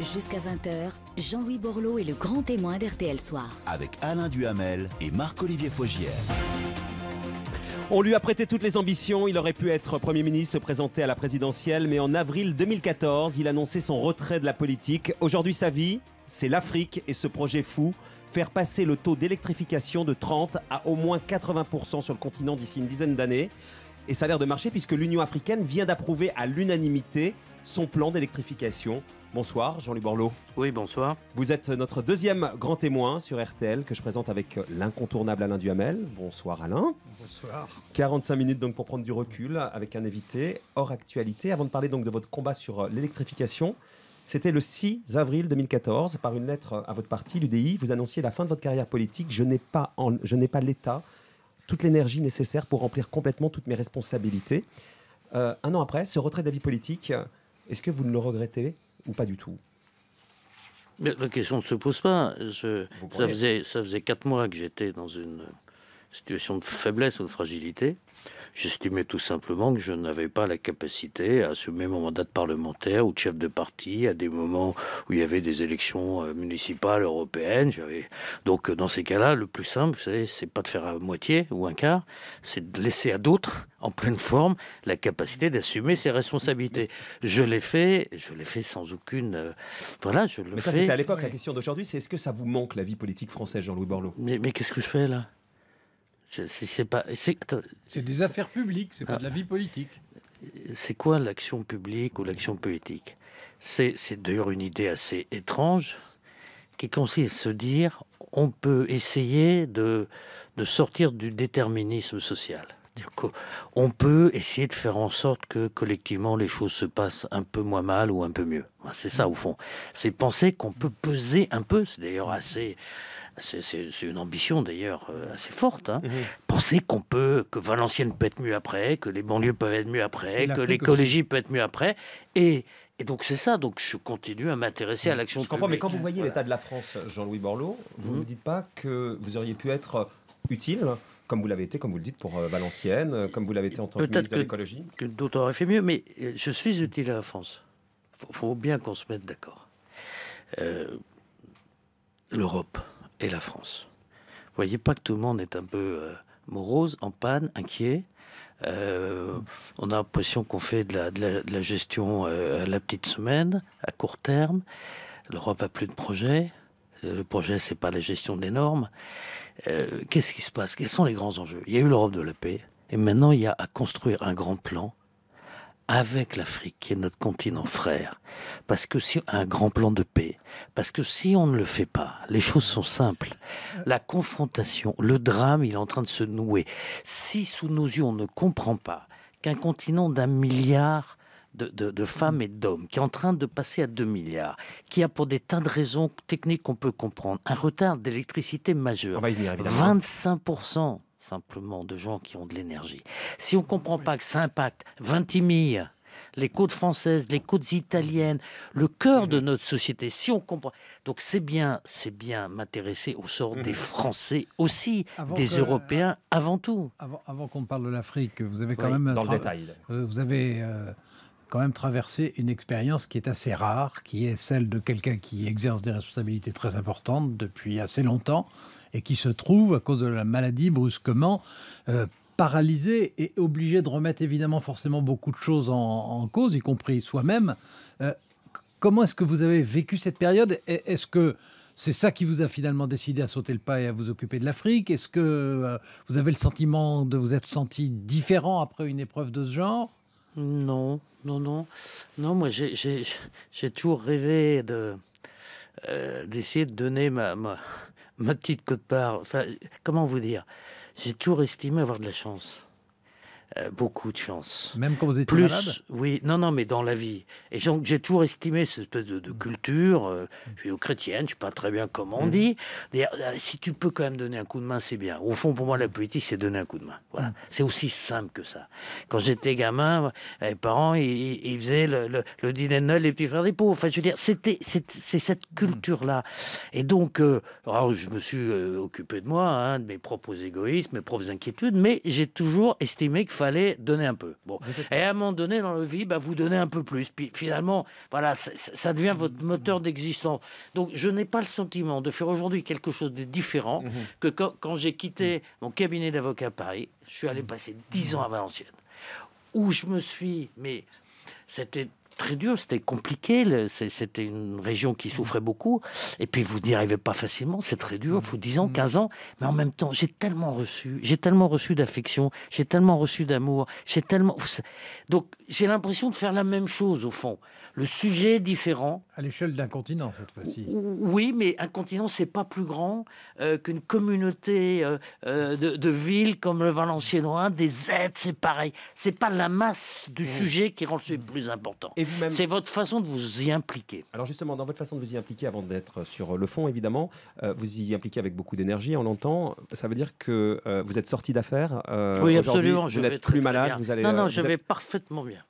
Jusqu'à 20h, Jean-Louis Borloo est le grand témoin d'RTL Soir. Avec Alain Duhamel et Marc-Olivier Faugière. On lui a prêté toutes les ambitions. Il aurait pu être Premier ministre, se présenter à la présidentielle, mais en avril 2014, il annonçait son retrait de la politique. Aujourd'hui, sa vie, c'est l'Afrique et ce projet fou. Faire passer le taux d'électrification de 30 à au moins 80% sur le continent d'ici une dizaine d'années. Et ça a l'air de marcher puisque l'Union africaine vient d'approuver à l'unanimité son plan d'électrification Bonsoir Jean-Louis Borloo. Oui, bonsoir. Vous êtes notre deuxième grand témoin sur RTL que je présente avec l'incontournable Alain Duhamel. Bonsoir Alain. Bonsoir. 45 minutes donc pour prendre du recul avec un évité, hors actualité. Avant de parler donc de votre combat sur l'électrification, c'était le 6 avril 2014. Par une lettre à votre parti, l'UDI, vous annonciez la fin de votre carrière politique. Je n'ai pas, pas l'État, toute l'énergie nécessaire pour remplir complètement toutes mes responsabilités. Euh, un an après, ce retrait de la vie politique, est-ce que vous ne le regrettez ou pas du tout Mais La question ne se pose pas. Je, ça, faisait, ça faisait quatre mois que j'étais dans une situation de faiblesse ou de fragilité. J'estimais tout simplement que je n'avais pas la capacité à assumer mon mandat de parlementaire ou de chef de parti à des moments où il y avait des élections euh, municipales, européennes. Donc, euh, dans ces cas-là, le plus simple, c'est pas de faire à moitié ou un quart, c'est de laisser à d'autres, en pleine forme, la capacité d'assumer ses responsabilités. Je l'ai fait, je l'ai fait sans aucune. Euh, voilà, je le Mais ça, c'était à l'époque. La question d'aujourd'hui, c'est est-ce que ça vous manque, la vie politique française, Jean-Louis Borloo Mais, mais qu'est-ce que je fais là c'est pas. des affaires publiques, c'est pas de la vie politique. C'est quoi l'action publique ou l'action politique C'est d'ailleurs une idée assez étrange qui consiste à se dire on peut essayer de, de sortir du déterminisme social. On peut essayer de faire en sorte que collectivement les choses se passent un peu moins mal ou un peu mieux. C'est ça au fond. C'est penser qu'on peut peser un peu, c'est d'ailleurs assez c'est une ambition d'ailleurs euh, assez forte. Hein. Mhm. Penser qu'on peut, que Valenciennes peut être mieux après, que les banlieues peuvent être mieux après, que l'écologie peut être mieux après. Et, donc c'est ça. Donc je continue à m'intéresser à mhm. l'action. Je comprends, mais quand vous voyez l'état de la France, Jean-Louis Borloo, vous ne mhm. dites pas que vous auriez pu être euh, utile comme vous l'avez été, comme vous le dites, pour euh, Valenciennes, comme vous l'avez été en tant que ministre de l'écologie que d'autres auraient fait mieux, mais je suis utile à la France. Il faut, bien qu'on se mette d'accord. L'Europe, et la France. Vous voyez pas que tout le monde est un peu euh, morose, en panne, inquiet. Euh, on a l'impression qu'on fait de la, gestion euh, à la petite semaine, à court terme. L'Europe a plus de projet. Le projet, c'est pas la gestion des normes. Qu'est-ce qui se passe Quels sont les grands enjeux Il y a eu l'Europe de la paix, et maintenant il y a à construire un grand plan avec l'Afrique, qui est notre continent frère, parce que si un grand plan de paix, parce que si on ne le fait pas, les choses sont simples. La confrontation, le drame, il est en train de se nouer. Si sous nos yeux on ne comprend pas qu'un continent d'un milliard de, femmes et d'hommes, qui est en train de passer à deux milliards, qui a pour des tas de raisons techniques qu'on peut comprendre, un retard d'électricité majeur. 25% simplement de gens qui ont de l'énergie. Si on ne comprend pas que ça impacte Vintimille, les côtes françaises, les côtes italiennes, le cœur de notre société. Si on comprend, donc c'est bien, c'est bien m'intéresser au sort des mhm. Français aussi, des Européens euh, avant tout. Avant, qu'on parle de l'Afrique, vous avez quand même dans le détail. Euh, vous avez euh, quand même traversé une expérience qui est assez rare, qui est celle de quelqu'un qui exerce des responsabilités très importantes depuis assez longtemps et qui se trouve, à cause de la maladie, brusquement euh, paralysé et obligé de remettre évidemment forcément beaucoup de choses en, cause, y compris soi-même. Euh, comment est-ce que vous avez vécu cette période Est-ce que c'est ça qui vous a finalement décidé à sauter le pas et à vous occuper de l'Afrique Est-ce que euh, vous avez le sentiment de vous être senti différent après une épreuve de ce genre non, non, non. Non, moi, j'ai toujours rêvé de euh, d'essayer de donner ma, ma, petite coup de part. Enfin, comment vous dire J'ai toujours estimé avoir de la chance. Euh, beaucoup de chance. Même quand vous étiez Plus, malade Oui, non, non, mais dans la vie. Et j'ai toujours estimé cette espèce de, mm. culture, euh, mm. je suis chrétienne, je sais pas très bien comment on mm. dit. Euh, si tu peux quand même donner un coup de main, c'est bien. Au fond, pour moi, la politique, c'est donner un coup de main. Voilà. C'est aussi simple que ça. Quand j'étais gamin, mes parents, ils, faisaient le, le, le, dîner de Noël, les petits frères des pauvres. Enfin, je veux dire, c'était, c'est, cette culture-là. Et donc, ah, je me suis occupé de moi, hein, de mes propres égoïsmes, mes propres inquiétudes, mais j'ai toujours estimé que fallait donner un peu. Bon. Et à un moment donné, dans le vie, bah, vous donnez un peu plus. Puis finalement, voilà, ça devient votre mmh. moteur d'existence. Donc je n'ai pas le sentiment de faire aujourd'hui quelque chose de différent mmh. que quand, j'ai quitté mon cabinet d'avocat à Paris, je suis allé mmh. passer dix ans à Valenciennes, où je me suis, mais c'était très dur, c'était compliqué. C'était une région qui souffrait mm. beaucoup. Et puis vous n'y arrivez pas facilement, c'est très dur. Il mm. faut 10 ans, 15 mm. ans. Mais en même temps, j'ai tellement reçu, j'ai tellement reçu d'affection, j'ai tellement reçu d'amour, j'ai tellement. Donc j'ai l'impression de faire la même chose au fond. Le sujet est différent, à l'échelle d'un continent, cette fois-ci. Oui, mais un continent, c'est pas plus grand euh, qu'une communauté euh, euh, de, villes comme le Valenciennois, des aides, c'est pareil. C'est pas la masse du mmh. sujet qui rend le sujet plus important. C'est votre façon de vous y impliquer. Alors justement, dans votre façon de vous y impliquer, avant d'être sur le fond, évidemment, vous y impliquez avec beaucoup d'énergie, on l'entend. Ça veut dire que vous êtes sorti d'affaires. oui, absolument. Je vais plus malade. non, non, je vais parfaitement bien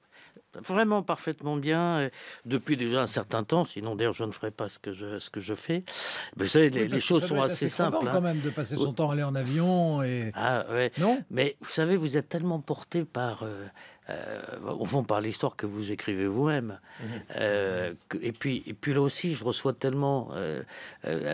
vraiment parfaitement bien euh, depuis déjà un certain temps. Sinon, d'ailleurs, je ne ferai pas ce que je, ce que je fais. Mais vous savez, les, choses sont assez, simples. Hein. quand même de passer son temps à aller en avion. Et... Ah, ouais. Non Mais vous savez, vous êtes tellement porté par. Euh, euh, au fond par l'histoire que vous écrivez vous-même. Mhm. Euh, et puis, et puis là aussi, je reçois tellement euh,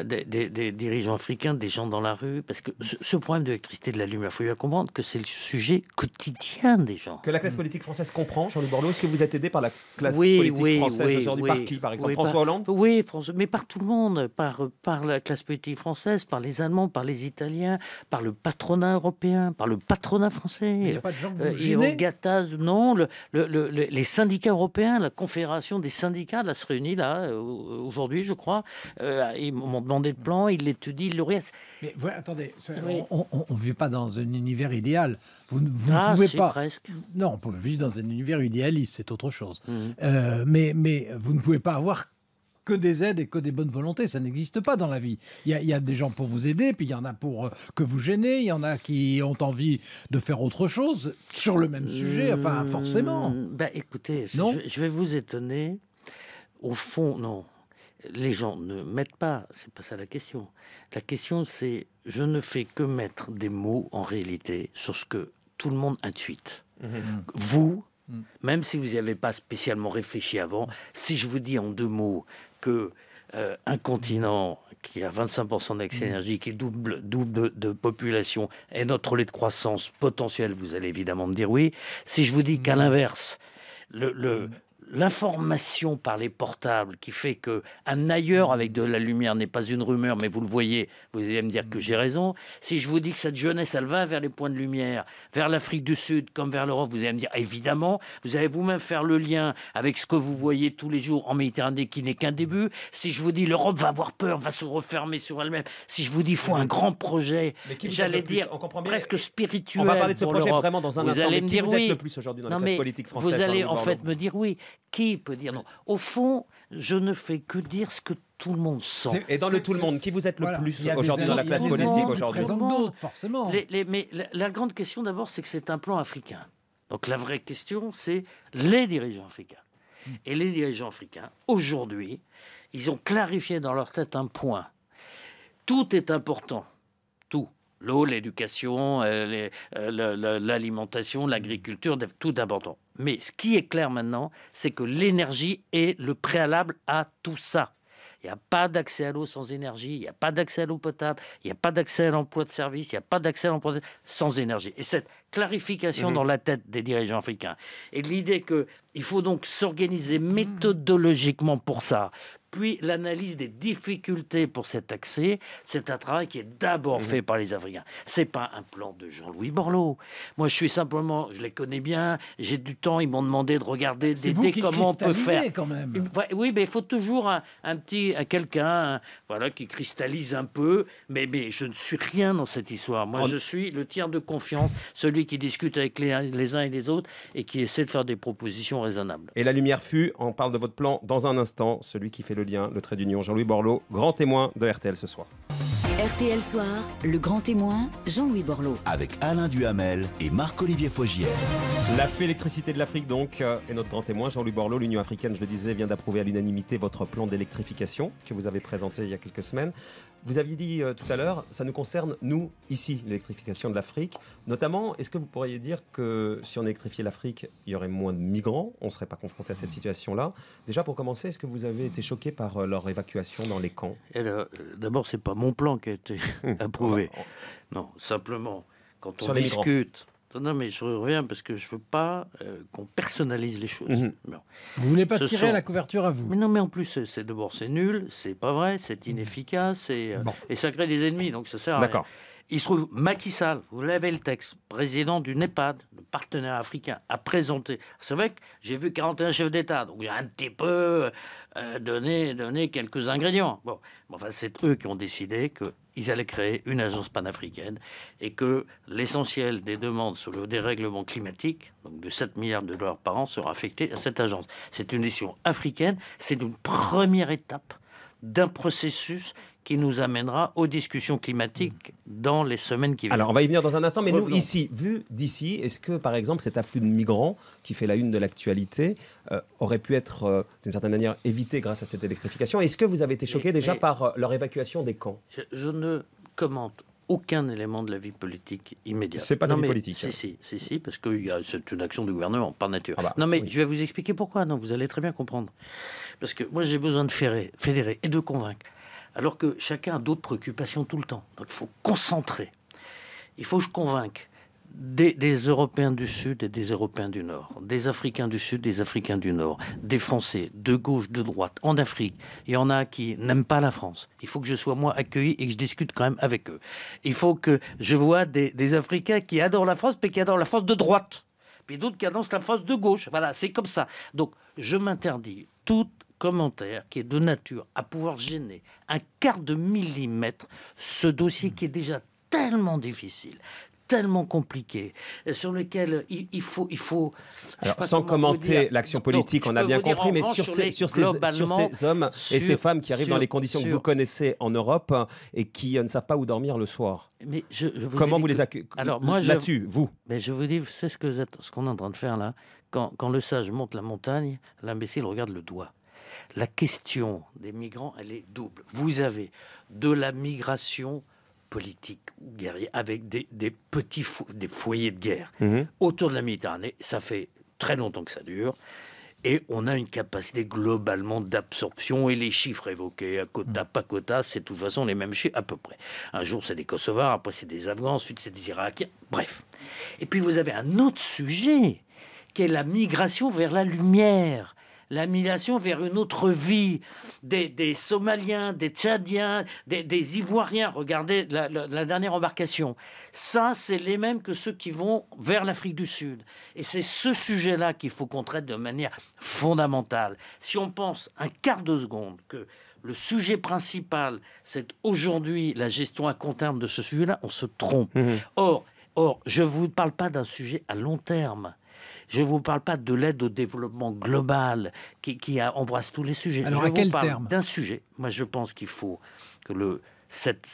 des, dirigeants africains, des gens dans la rue, parce que ce, problème de l'électricité de la lumière, il faut bien comprendre que c'est le sujet quotidien des gens. Que la classe mm. politique française comprend, jean louis Borloo, est-ce que vous êtes aidé par la classe oui, politique oui, française oui, aujourd'hui par qui, par exemple François Hollande Oui, mais par tout le monde, par, par la classe politique française, par les Allemands, par les Italiens, par le patronat européen, par le patronat français. Il n'y a pas de gens que vous non, le, les syndicats européens, la Confédération des syndicats, là, se réunit là aujourd'hui, je crois. Euh, ils m'ont demandé le plan, ils l'étudient, ils le Mais attendez, on ne vit pas dans un univers idéal. Vous, ne ah, pouvez pas. Presque. Non, on peut vivre dans un univers idéaliste, c'est autre chose. Mmh. Euh, mais, mais vous ne pouvez pas avoir que des aides et que des bonnes volontés. Ça n'existe pas dans la vie. Il y, a des gens pour vous aider, puis il y en a pour euh, que vous gênez. il y en a qui ont envie de faire autre chose sur le même sujet, enfin mmh, forcément. Bah écoutez, je, vais vous étonner. Au fond, non. Les gens ne mettent pas, c'est pas ça la question. La question c'est je ne fais que mettre des mots en réalité sur ce que tout le monde intuite. Mmh. Vous, mmh. même si vous n'y avez pas spécialement réfléchi avant, si je vous dis en deux mots, que euh, un continent qui a 25% d'accès mmh. énergique qui double, double de, population, est notre relais de croissance potentiel, vous allez évidemment me dire oui. Si je vous dis qu'à mmh. l'inverse, le, le, mmh l'information par les portables qui fait que ailleurs avec de la lumière n'est pas une rumeur, mais vous le voyez, vous allez me dire que j'ai raison. Si je vous dis que cette jeunesse, elle va vers les points de lumière, vers l'Afrique du Sud comme vers l'Europe, vous allez me dire ah, évidemment, vous allez vous-même faire le lien avec ce que vous voyez tous les jours en Méditerranée qui n'est qu'un début. Si je vous dis l'Europe va avoir peur, va se refermer sur elle-même, si je vous dis faut un grand projet, j'allais dire on comprend presque spirituel. On va parler de ce projet vraiment dans un instant. vous allez me dire plus aujourd'hui dans non, mais politique Vous allez en fait me dire oui. Qui peut dire non Au fond, je ne fais que dire ce que tout le monde sent. Et dans le tout le monde, qui vous êtes le plus aujourd'hui dans la classe politique aujourd'hui Forcément. mais la grande question d'abord, c'est que c'est un plan africain. Donc la vraie question, c'est les dirigeants africains. Hmm. Et les dirigeants africains, aujourd'hui, ils ont clarifié dans leur tête un point. Tout est important l'eau, l'éducation, euh, euh, l'alimentation, mm. l'agriculture, tout important. Mais ce qui est clair maintenant, c'est que l'énergie est le préalable à tout ça. Il n'y a pas d'accès à l'eau sans énergie, il n'y a pas d'accès à l'eau potable, il n'y a pas d'accès à l'emploi de service, il n'y a pas d'accès à l'emploi de... sans énergie. Et cette clarification mm-hmm. dans la tête des dirigeants africains et l'idée qu'il faut donc s'organiser mm. méthodologiquement pour ça, puis l'analyse des difficultés pour cet accès, c'est un travail qui est d'abord mhm. fait par les Africains. C'est pas un plan de Jean-Louis Borloo. Moi, je suis simplement, je les connais bien, j'ai du temps, ils m'ont demandé de regarder, des comment on peut faire. Quand même. Oui, mais il faut toujours un, un petit quelqu'un, voilà, qui cristallise un peu. Mais, mais je ne suis rien dans cette histoire. Moi, je suis le tiers de confiance, celui qui discute avec les, les uns et les autres et qui essaie de faire des propositions raisonnables. Et la lumière fut. On parle de votre plan dans un instant, celui qui fait le le lien, le trait d'union. Jean-Louis Borloo, grand témoin de RTL ce soir. RTL Soir, le grand témoin, Jean-Louis Borloo. Avec Alain Duhamel et Marc-Olivier Faugier. La fée électricité de l'Afrique, donc, euh, est notre grand témoin, Jean-Louis Borloo, l'Union africaine, je le disais, vient d'approuver à l'unanimité votre plan d'électrification que vous avez présenté il y a quelques semaines. Vous aviez dit euh, tout à l'heure, ça nous concerne, nous, ici, l'électrification de l'Afrique. Notamment, est-ce que vous pourriez dire que si on électrifiait l'Afrique, il y aurait moins de migrants On ne serait pas confronté à cette hmm. situation-là. Déjà, pour commencer, est-ce que vous avez été choqué par euh, leur évacuation dans les camps eh D'abord, ce pas mon plan a été approuvé. Non, simplement, quand on discute. Non, mais je reviens parce que je veux pas euh, qu'on personnalise les choses. Mhm. Vous voulez pas tirer la couverture à vous mais Non, mais en plus, c'est d'abord c'est nul, c'est pas vrai, c'est mhm. inefficace et, euh, et, ça crée des ennemis, donc ça sert à rien. Il se trouve Macky Sall, vous l'avez le texte, président du NEPAD, partenaire africain a présenté C'est vrai que j'ai vu 41 chefs d'État, donc il a un petit peu euh, donné, donné, quelques ingrédients. Bon, enfin, c'est eux qui ont décidé que qu'ils allaient créer une agence panafricaine et que l'essentiel des demandes sur le dérèglement climatique, donc de 7 milliards de dollars par an, sera affecté à cette agence. C'est une mission africaine, c'est une première étape d'un processus qui nous amènera aux discussions climatiques dans les semaines qui viennent. Alors, on va y venir dans un instant, mais nous, ici, vu d'ici, est-ce que, par exemple, cet afflux de migrants qui fait la une de l'actualité euh, aurait pu être, euh, d'une certaine manière, évité grâce à cette électrification Est-ce que vous avez été choqué déjà par euh, leur évacuation des camps je, ne commente aucun élément de la vie politique immédiate. C'est pas non, la vie politique. Si, si, si, si, parce que c'est une action du gouvernement, par nature. Ah bah, non, mais je vais vous expliquer pourquoi. Non, vous allez très bien comprendre. Parce que moi, j'ai besoin de fédérer et de convaincre alors que chacun a d'autres préoccupations tout le temps. Donc il faut concentrer. Il faut que je convainque des, Européens du Sud et des Européens du Nord, des Africains du Sud, des Africains du Nord, des Français de gauche, de droite, en Afrique. Il y en a qui n'aiment pas la France. Il faut que je sois moi accueilli et que je discute quand même avec eux. Il faut que je vois des, Africains qui adorent la France, mais qui adorent la France de droite, puis d'autres qui adorent la France de gauche. Voilà, c'est comme ça. Donc je m'interdis toute commentaire qui est de nature à pouvoir gêner un quart de millimètre ce dossier qui est déjà tellement difficile, tellement compliqué, euh, sur lequel il, faut... Il faut Alors, sans commenter l'action politique, on a bien compris, mais sur ces, sur, hommes et ces femmes qui arrivent dans les conditions que vous connaissez en Europe euh, et qui euh, ne savent pas où dormir le soir. Mais je, je vous Comment vous les accueillez là-dessus, vous Mais je vous dis, c'est ce qu'on ce qu'on est en train de faire là. Quand, quand le sage monte la montagne, l'imbécile regarde le doigt. La question des migrants, elle est double. Vous avez de la migration politique ou guerrière avec des, petits des foyers de guerre mhm. autour de la Méditerranée. Ça fait très longtemps que ça dure. Et on a une capacité globalement d'absorption et les chiffres évoqués, à quota, mhm. pas quota, c'est de toute façon les mêmes chiffres à peu près. Un jour c'est des Kosovars, après c'est des Afghans, ensuite c'est des Irakiens, bref. Et puis vous avez un autre sujet qui est la migration vers la lumière la vers une autre vie des, Somaliens, des Tchadiens, des, Ivoiriens. Regardez la, dernière embarcation. Ça, c'est les mêmes que ceux qui vont vers l'Afrique du Sud. Et c'est ce sujet-là qu'il faut qu'on traite de manière fondamentale. Si on pense un quart de seconde que le sujet principal, c'est aujourd'hui la gestion à court terme de ce sujet-là, on se trompe. Mmh. Or, or, je ne vous parle pas d'un sujet à long terme je ne vous parle pas de l'aide au développement global qui, embrasse tous les sujets. Alors, je à vous quel parle d'un sujet. Moi, je pense qu'il faut que cette,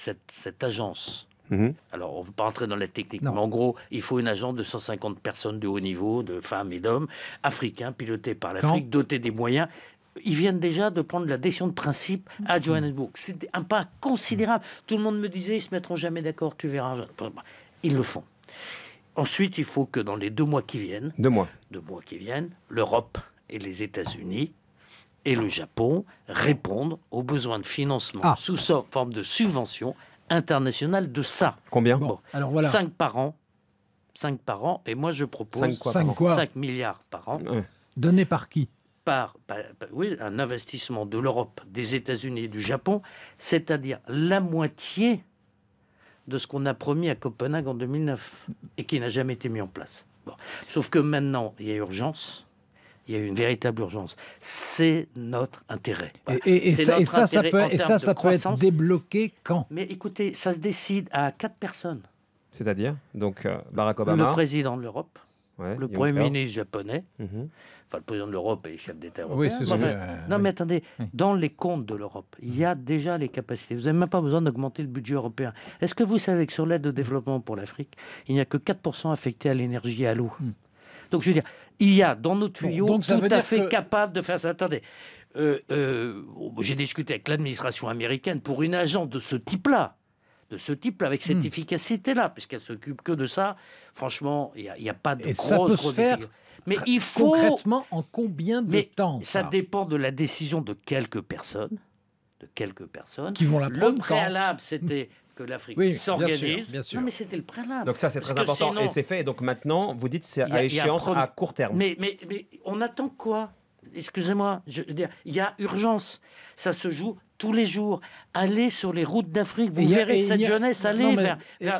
agence mhm. Alors, on ne veut pas entrer dans la technique, mais en gros, il faut une agence de 150 personnes de haut niveau, de femmes et d'hommes, africains, pilotés par l'Afrique, dotés des moyens. Ils viennent déjà de prendre la décision de principe à mhm. Johannesburg. C'est un pas considérable. Tout le monde me disait, ils se mettront jamais d'accord, tu verras. Ils le font. Ensuite, il faut que dans les deux mois qui viennent, deux mois, deux mois qui viennent, l'Europe et les États-Unis et le Japon répondent aux besoins de financement ah. sous forme de subvention internationale de ça. Combien bon. 5 par an. 5 par an. Et moi, je propose 5, 5, milliards par an. Donnés Donné par qui par, oui, un investissement de l'Europe, des États-Unis et du Japon, c'est-à-dire la moitié de ce qu'on a promis à Copenhague en 2009 et qui n'a jamais été mis en place. Sauf que maintenant, il y a urgence. Il y a une véritable urgence. C'est notre intérêt. Et, ça, ça, peut, être débloqué quand Mais écoutez, ça se décide à quatre personnes. C'est-à-dire Donc euh, Barack Obama. Le président de l'Europe le Premier ministre japonais, mhm. enfin le président de l'Europe et chef d'État européen. Oui, non, mais attendez, dans les comptes de l'Europe, il y a déjà les capacités. Vous n'avez même pas besoin d'augmenter le budget européen. Est-ce que vous savez que sur l'aide au développement pour l'Afrique, il n'y a que 4% affecté à l'énergie et à l'eau hmm. Donc je veux dire, il y a dans nos tuyaux tout à fait capable de faire ça. Attendez. Euh, euh, j'ai discuté avec l'administration américaine pour une agence de ce type-là de ce type, avec cette hmm. efficacité-là, puisqu'elle s'occupe que de ça. Franchement, il n'y a, pas de Et Mais il faut concrètement en combien de temps ça, dépend de la décision de quelques personnes, de quelques personnes qui vont la Le préalable, c'était hmm. que l'Afrique s'organise. Non, mais c'était le préalable. Donc ça, c'est très important et c'est fait. Et donc maintenant, vous dites c'est à échéance à court terme. Mais, mais, mais on attend quoi Excusez-moi, je veux dire, il y a urgence. Ça se joue tous les jours. Allez sur les routes d'Afrique, vous verrez cette jeunesse aller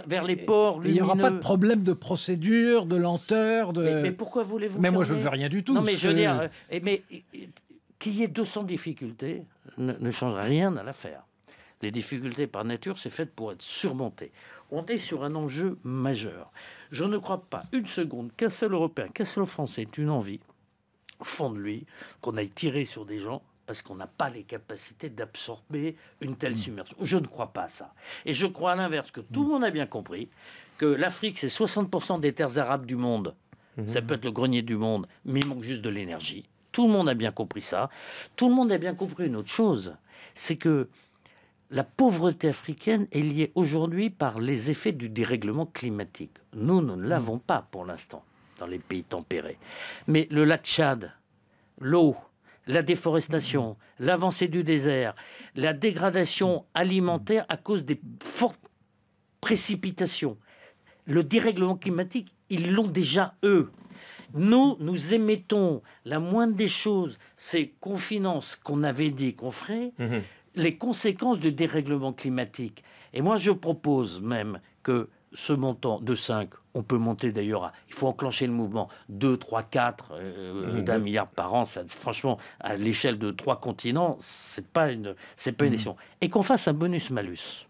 vers, les ports. Il n'y aura pas de problème de procédure, de lenteur. Mais, pourquoi voulez-vous Mais moi, je ne veux rien du tout. Non, mais je veux dire, euh, mais qu'il y ait 200 difficultés ne, ne change rien à l'affaire. Les difficultés par nature, c'est fait pour être surmontées. On est sur un enjeu majeur. Je ne crois pas une seconde qu'un seul Européen, qu'un seul Français ait une envie, fond de lui, qu'on aille tirer sur des gens parce qu'on n'a pas les capacités d'absorber une telle hmm. submersion. Je ne crois pas à ça. Et je crois à l'inverse que tout le hmm. monde a bien compris que l'Afrique, c'est 60% des terres arabes du monde. Hmm. Ça peut être le grenier du monde, mais il manque juste de l'énergie. Tout le monde a bien compris ça. Tout le monde a bien compris une autre chose, c'est que la pauvreté africaine est liée aujourd'hui par les effets du dérèglement climatique. Nous, nous ne l'avons pas pour l'instant dans les pays tempérés. Mais le lac Tchad, l'eau, la déforestation, l'avancée du désert, la dégradation alimentaire à cause des fortes précipitations, le dérèglement climatique, ils l'ont déjà eux. Nous, nous émettons la moindre des choses, c'est qu'on qu'on avait dit qu'on ferait, mmh les conséquences du dérèglement climatique. Et moi, je propose même que ce montant de 5, on peut monter d'ailleurs, à, il faut enclencher le mouvement 2, 3, 4 d'un milliard par an. Ça, franchement, à l'échelle de trois continents, c'est pas une, c'est pas une mhm. Et qu'on fasse un bonus-malus.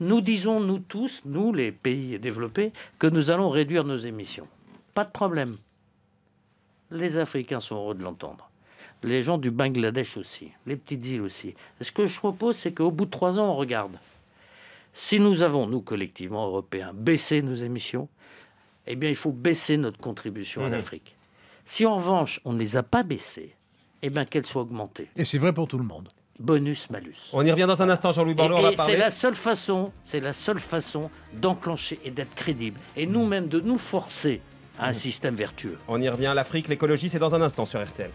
Nous disons, nous tous, nous les pays développés, que nous allons réduire nos émissions. Pas de problème. Les Africains sont heureux de l'entendre. Les gens du Bangladesh aussi, les petites îles aussi. Ce que je propose, c'est qu'au bout de trois ans, on regarde. Si nous avons, nous, collectivement européens, baissé nos émissions, eh bien, il faut baisser notre contribution à mmh. Afrique. l'Afrique. Si en revanche, on ne les a pas baissées, eh bien, qu'elles soient augmentées. Et c'est vrai pour tout le monde. Bonus malus. On y revient dans un instant, Jean-Louis Borloo. C'est la seule façon, c'est la seule façon d'enclencher et d'être crédible, et nous-mêmes de nous forcer à un mmh. système vertueux. On y revient. L'Afrique, l'écologie, c'est dans un instant sur RTL.